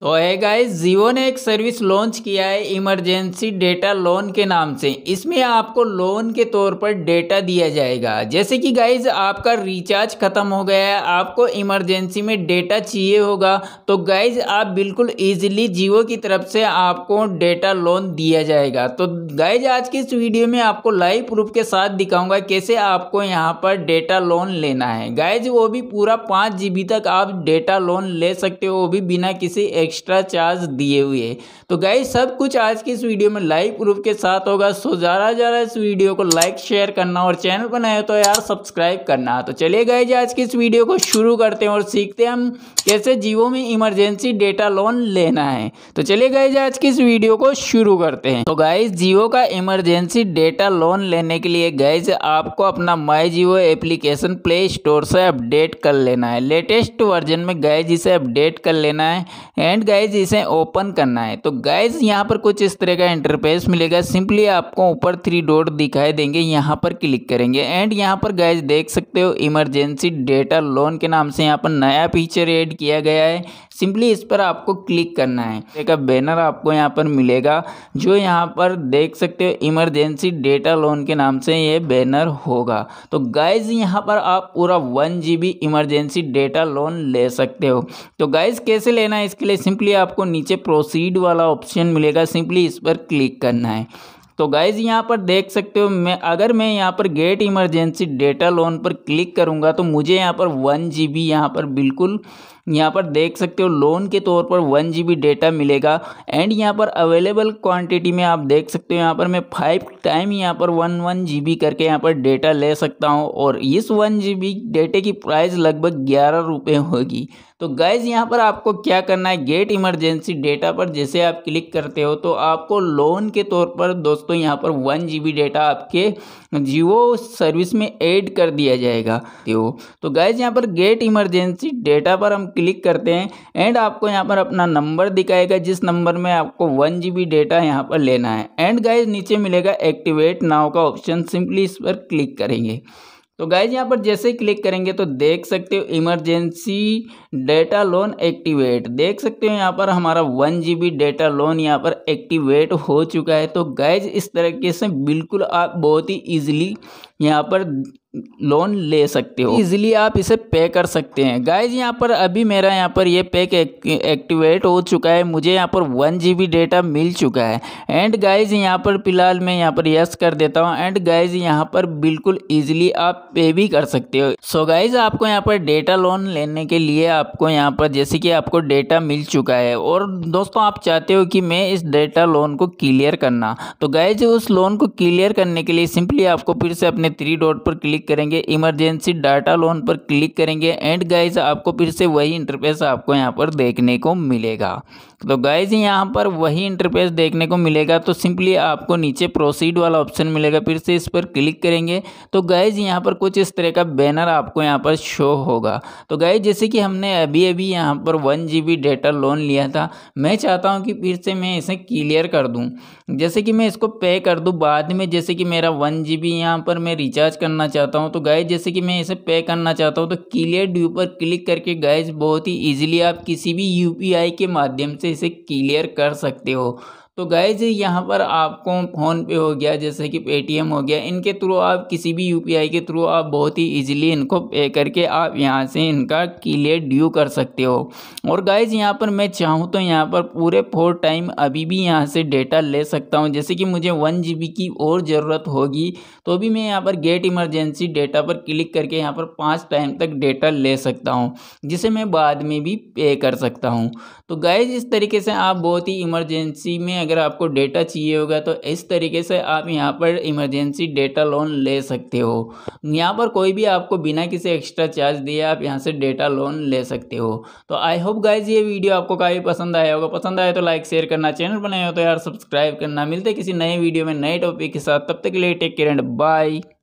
तो है गाइस जियो ने एक सर्विस लॉन्च किया है इमरजेंसी डेटा लोन के नाम से इसमें आपको लोन के तौर पर डेटा दिया जाएगा जैसे कि गाइस आपका रिचार्ज ख़त्म हो गया है आपको इमरजेंसी में डेटा चाहिए होगा तो गाइस आप बिल्कुल इजीली जियो की तरफ से आपको डेटा लोन दिया जाएगा तो गाइज आज की इस वीडियो में आपको लाइव प्रूफ के साथ दिखाऊंगा कैसे आपको यहाँ पर डेटा लोन लेना है गाइज वो भी पूरा पाँच तक आप डेटा लोन ले सकते हो वो भी बिना किसी एक्स्ट्रा चार्ज दिए हुए तो गाय सब कुछ आज की इस वीडियो में लाइव प्रूफ के साथ होगा सो ज़्यादा ज़्यादा इस वीडियो को लाइक शेयर करना और चैनल पर नए तो यार सब्सक्राइब करना तो चलिए गए आज की इस वीडियो को शुरू करते हैं और सीखते हैं हम कैसे जीवो में इमरजेंसी डेटा लोन लेना है तो चलिए गए जी आज की इस वीडियो को शुरू करते हैं तो गाय जियो का इमरजेंसी डेटा लोन लेने के लिए गए आपको अपना my Jio application Play Store से अपडेट कर लेना है लेटेस्ट वर्जन में गए जिसे अपडेट कर लेना है एंड एंड गाइज इसे ओपन करना है तो गाइज यहाँ पर कुछ इस तरह का इंटरफेस मिलेगा सिंपली आपको ऊपर थ्री डॉट दिखाई देंगे यहाँ पर क्लिक करेंगे एंड यहाँ पर गाइज देख सकते हो इमरजेंसी डेटा लोन के नाम से यहाँ पर नया फीचर ऐड किया गया है सिंपली इस पर आपको क्लिक करना है एक बैनर आपको यहाँ पर मिलेगा जो यहाँ पर देख सकते हो इमरजेंसी डेटा लोन के नाम से ये बैनर होगा तो गाइज यहाँ पर आप पूरा one G emergency data loan ले सकते हो तो गाइज कैसे लेना है इसके लिए सिंपली आपको नीचे प्रोसीड वाला ऑप्शन मिलेगा सिंपली इस पर क्लिक करना है तो गाइज़ यहाँ पर देख सकते हो मैं अगर मैं यहाँ पर गेट इमरजेंसी डेटा लोन पर क्लिक करूँगा तो मुझे यहाँ पर वन जी बी यहाँ पर बिल्कुल यहाँ पर देख सकते हो लोन के तौर पर वन जी बी डेटा मिलेगा एंड यहाँ पर अवेलेबल क्वांटिटी में आप देख सकते हो यहाँ पर मैं फाइव टाइम यहाँ पर वन वन जी बी करके यहाँ पर डेटा ले सकता हूँ और इस वन जी बी डेटे की प्राइस लगभग ग्यारह रुपये होगी तो गाइज़ यहाँ पर आपको क्या करना है गेट इमरजेंसी डेटा पर जैसे आप क्लिक करते हो तो आपको लोन के तौर पर दोस्त दोस्तों यहाँ पर वन जी डेटा आपके जियो सर्विस में ऐड कर दिया जाएगा तो तो गैज यहाँ पर गेट इमरजेंसी डेटा पर हम क्लिक करते हैं एंड आपको यहाँ पर अपना नंबर दिखाएगा जिस नंबर में आपको वन जी डेटा यहाँ पर लेना है एंड गैज नीचे मिलेगा एक्टिवेट नाव का ऑप्शन सिंपली इस पर क्लिक करेंगे तो गाइज यहाँ पर जैसे ही क्लिक करेंगे तो देख सकते हो इमरजेंसी डेटा लोन एक्टिवेट देख सकते हो यहाँ पर हमारा वन जी डेटा लोन यहाँ पर एक्टिवेट हो चुका है तो गाइज इस तरीके से बिल्कुल आप बहुत ही ईजिली यहाँ पर लोन ले सकते हो इजीली आप इसे पे कर सकते हैं गाइज यहाँ पर अभी मेरा यहाँ पर ये पैक एक्टिवेट हो चुका है मुझे यहाँ पर वन जी डेटा मिल चुका है एंड गाइज यहाँ पर फिलहाल मैं यहाँ पर यस कर देता हूँ एंड गाइज यहाँ पर बिल्कुल ईजिली आप पे भी कर सकते हो सो गाइज आपको यहाँ पर डेटा लोन लेने के लिए आपको यहाँ पर जैसे कि आपको डेटा मिल चुका है और दोस्तों आप चाहते हो कि मैं इस डेटा लोन को क्लियर करना तो गाइज उस लोन को क्लियर करने के लिए सिंपली आपको फिर से अपने थ्री डॉट पर क्लिक क्लिक करेंगे इमरजेंसी डाटा लोन पर क्लिक करेंगे एंड गाइज आपको फिर से वही इंटरफेस आपको यहाँ पर देखने को मिलेगा तो गाइज यहाँ पर वही इंटरफेस देखने को मिलेगा तो सिंपली आपको नीचे प्रोसीड वाला ऑप्शन मिलेगा फिर से इस पर क्लिक करेंगे तो गाइज यहाँ पर कुछ इस तरह का बैनर आपको यहाँ पर शो होगा तो गाइज जैसे कि हमने अभी अभी यहाँ पर वन जी डेटा लोन लिया था मैं चाहता हूँ कि फिर से मैं इसे क्लियर कर दूँ जैसे कि मैं इसको पे कर दूँ बाद में जैसे कि मेरा वन जी यहाँ पर मैं रिचार्ज करना चाहता चाहता हूँ तो गाइज जैसे कि मैं इसे पे करना चाहता हूँ तो क्लियर ड्यू पर क्लिक करके गाइज बहुत ही ईजिली आप किसी भी यूपीआई के माध्यम से इसे क्लियर कर सकते हो तो जी यहाँ पर आपको फ़ोनपे हो गया जैसे कि पेटीएम हो गया इनके थ्रू आप किसी भी यूपीआई के थ्रू आप बहुत ही इजीली इनको पे करके आप यहाँ से इनका क्लियर ड्यू कर सकते हो और गैज यहाँ पर मैं चाहूँ तो यहाँ पर पूरे फोर टाइम अभी भी यहाँ से डेटा ले सकता हूँ जैसे कि मुझे वन जी की और ज़रूरत होगी तो भी मैं यहाँ पर गेट इमरजेंसी डेटा पर क्लिक करके यहाँ पर पाँच टाइम तक डेटा ले सकता हूँ जिसे मैं बाद में भी पे कर सकता हूँ तो गए इस तरीके से आप बहुत ही इमरजेंसी में अगर आपको डेटा चाहिए होगा तो इस तरीके से आप यहाँ पर इमरजेंसी डेटा लोन ले सकते हो यहाँ पर कोई भी आपको बिना किसी एक्स्ट्रा चार्ज दिए आप यहाँ से डेटा लोन ले सकते हो तो आई होप गाइज ये वीडियो आपको काफ़ी पसंद आया होगा पसंद आया तो लाइक शेयर करना चैनल बनाए हो तो यार सब्सक्राइब करना मिलते किसी नए वीडियो में नए टॉपिक के साथ तब तक के लिए टेक केयर एंड बाय